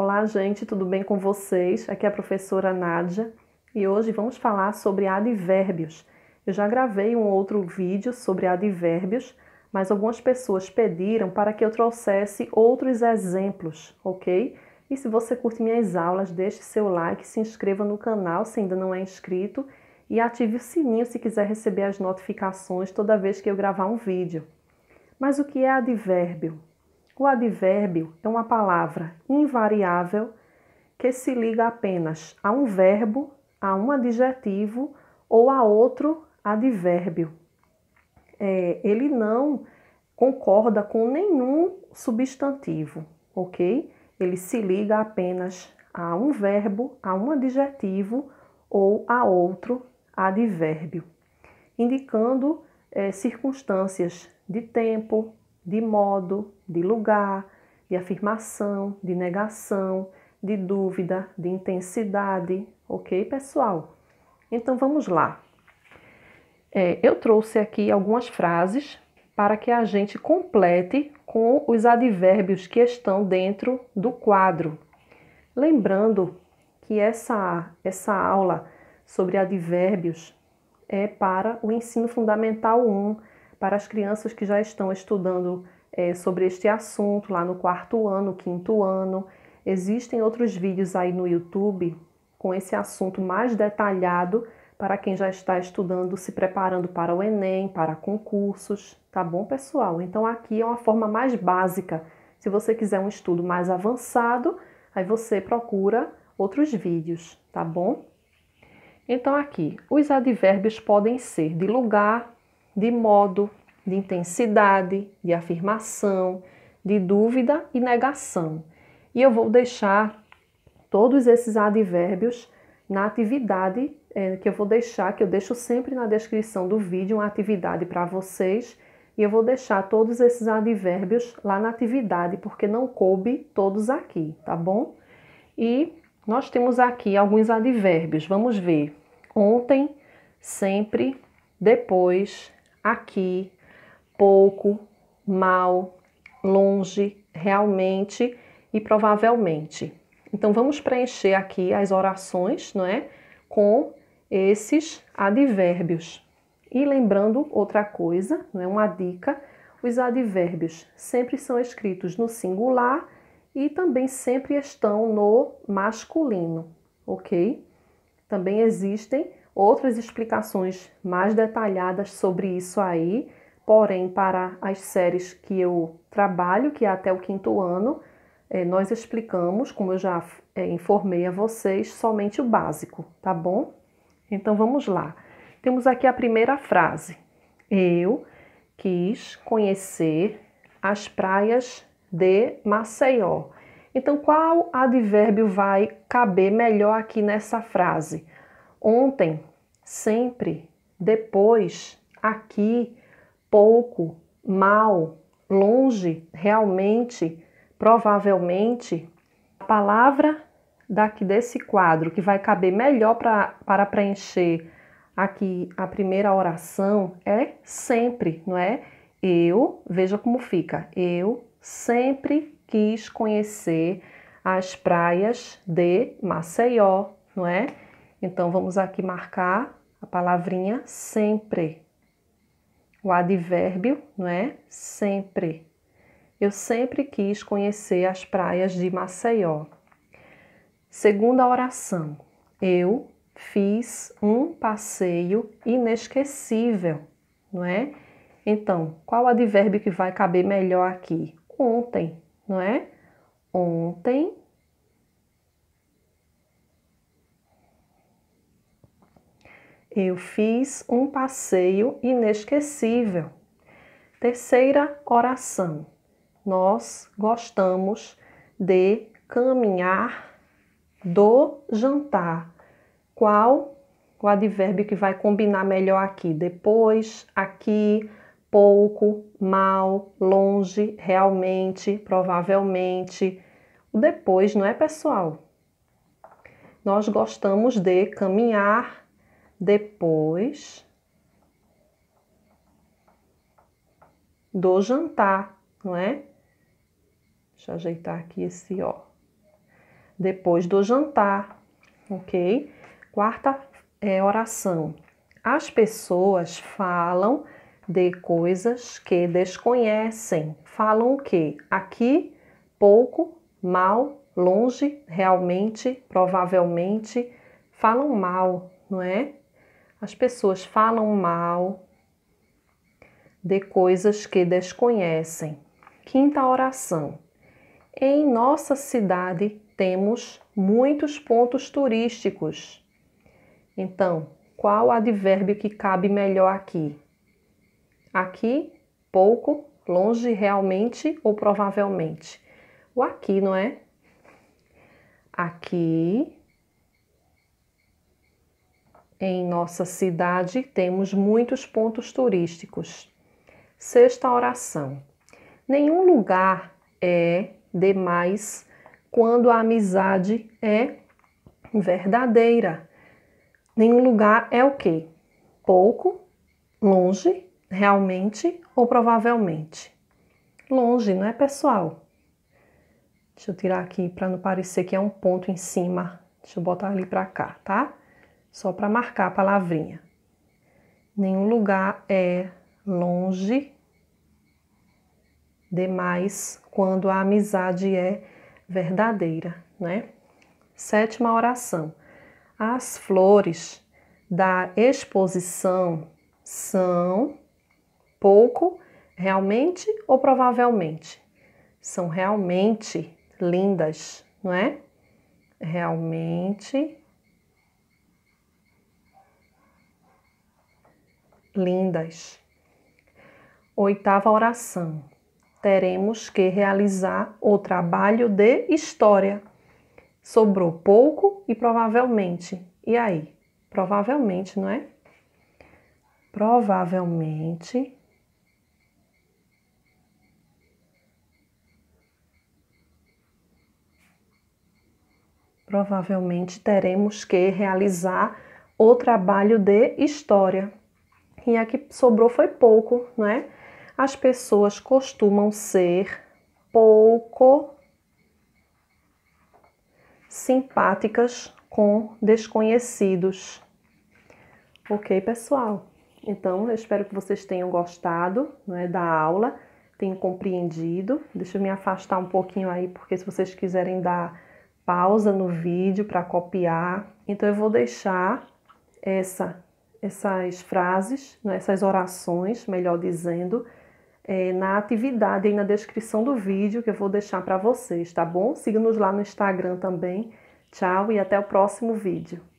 Olá, gente, tudo bem com vocês? Aqui é a professora Nádia e hoje vamos falar sobre advérbios. Eu já gravei um outro vídeo sobre advérbios, mas algumas pessoas pediram para que eu trouxesse outros exemplos, ok? E se você curte minhas aulas, deixe seu like, se inscreva no canal se ainda não é inscrito e ative o sininho se quiser receber as notificações toda vez que eu gravar um vídeo. Mas o que é advérbio? O advérbio é uma palavra invariável que se liga apenas a um verbo, a um adjetivo ou a outro advérbio. É, ele não concorda com nenhum substantivo, ok? Ele se liga apenas a um verbo, a um adjetivo ou a outro advérbio, indicando é, circunstâncias de tempo, de modo, de lugar, de afirmação, de negação, de dúvida, de intensidade, ok, pessoal? Então vamos lá. É, eu trouxe aqui algumas frases para que a gente complete com os advérbios que estão dentro do quadro. Lembrando que essa, essa aula sobre advérbios é para o ensino fundamental 1, para as crianças que já estão estudando é, sobre este assunto lá no quarto ano, quinto ano. Existem outros vídeos aí no YouTube com esse assunto mais detalhado para quem já está estudando, se preparando para o Enem, para concursos, tá bom, pessoal? Então aqui é uma forma mais básica. Se você quiser um estudo mais avançado, aí você procura outros vídeos, tá bom? Então aqui, os advérbios podem ser de lugar, de modo, de intensidade, de afirmação, de dúvida e negação. E eu vou deixar todos esses advérbios na atividade é, que eu vou deixar, que eu deixo sempre na descrição do vídeo, uma atividade para vocês. E eu vou deixar todos esses advérbios lá na atividade, porque não coube todos aqui, tá bom? E nós temos aqui alguns advérbios, vamos ver. Ontem, sempre, depois, aqui, pouco, mal, longe, realmente e provavelmente. Então vamos preencher aqui as orações, não é? Com esses advérbios. E lembrando outra coisa, não é uma dica, os advérbios sempre são escritos no singular e também sempre estão no masculino, ok? Também existem outras explicações mais detalhadas sobre isso aí, porém, para as séries que eu trabalho, que é até o quinto ano, eh, nós explicamos, como eu já eh, informei a vocês, somente o básico, tá bom? Então vamos lá. Temos aqui a primeira frase. Eu quis conhecer as praias de Maceió. Então, qual advérbio vai caber melhor aqui nessa frase? ontem, sempre, depois, aqui, pouco, mal, longe, realmente, provavelmente, a palavra daqui desse quadro que vai caber melhor pra, para preencher aqui a primeira oração é sempre, não é? Eu, veja como fica. Eu sempre quis conhecer as praias de Maceió, não é? Então vamos aqui marcar a palavrinha sempre. O advérbio, não é? Sempre. Eu sempre quis conhecer as praias de Maceió. Segunda oração. Eu fiz um passeio inesquecível, não é? Então, qual o advérbio que vai caber melhor aqui? Ontem, não é? Ontem Eu fiz um passeio inesquecível. Terceira oração. Nós gostamos de caminhar do jantar. Qual o advérbio que vai combinar melhor aqui? Depois, aqui, pouco, mal, longe, realmente, provavelmente. O depois, não é, pessoal? Nós gostamos de caminhar depois do jantar, não é? Deixa eu ajeitar aqui esse ó. Depois do jantar, ok? Quarta é, oração. As pessoas falam de coisas que desconhecem. Falam o quê? Aqui, pouco, mal, longe, realmente, provavelmente. Falam mal, não é? As pessoas falam mal de coisas que desconhecem. Quinta oração. Em nossa cidade temos muitos pontos turísticos. Então, qual advérbio que cabe melhor aqui? Aqui, pouco, longe realmente ou provavelmente? O aqui, não é? Aqui, em nossa cidade temos muitos pontos turísticos. Sexta oração. Nenhum lugar é demais quando a amizade é verdadeira. Nenhum lugar é o quê? Pouco, longe, realmente ou provavelmente. Longe, não é pessoal? Deixa eu tirar aqui para não parecer que é um ponto em cima. Deixa eu botar ali para cá, tá? só para marcar a palavrinha. Nenhum lugar é longe demais quando a amizade é verdadeira, né? Sétima oração. As flores da exposição são pouco, realmente ou provavelmente? São realmente lindas, não é? Realmente lindas. Oitava oração. Teremos que realizar o trabalho de história. Sobrou pouco e provavelmente. E aí? Provavelmente, não é? Provavelmente provavelmente teremos que realizar o trabalho de história e a que sobrou foi pouco, né? As pessoas costumam ser pouco simpáticas com desconhecidos. Ok, pessoal? Então, eu espero que vocês tenham gostado né, da aula, tenham compreendido. Deixa eu me afastar um pouquinho aí, porque se vocês quiserem dar pausa no vídeo para copiar, então eu vou deixar essa essas frases, né, essas orações, melhor dizendo, é, na atividade e na descrição do vídeo que eu vou deixar para vocês, tá bom? Siga-nos lá no Instagram também. Tchau e até o próximo vídeo.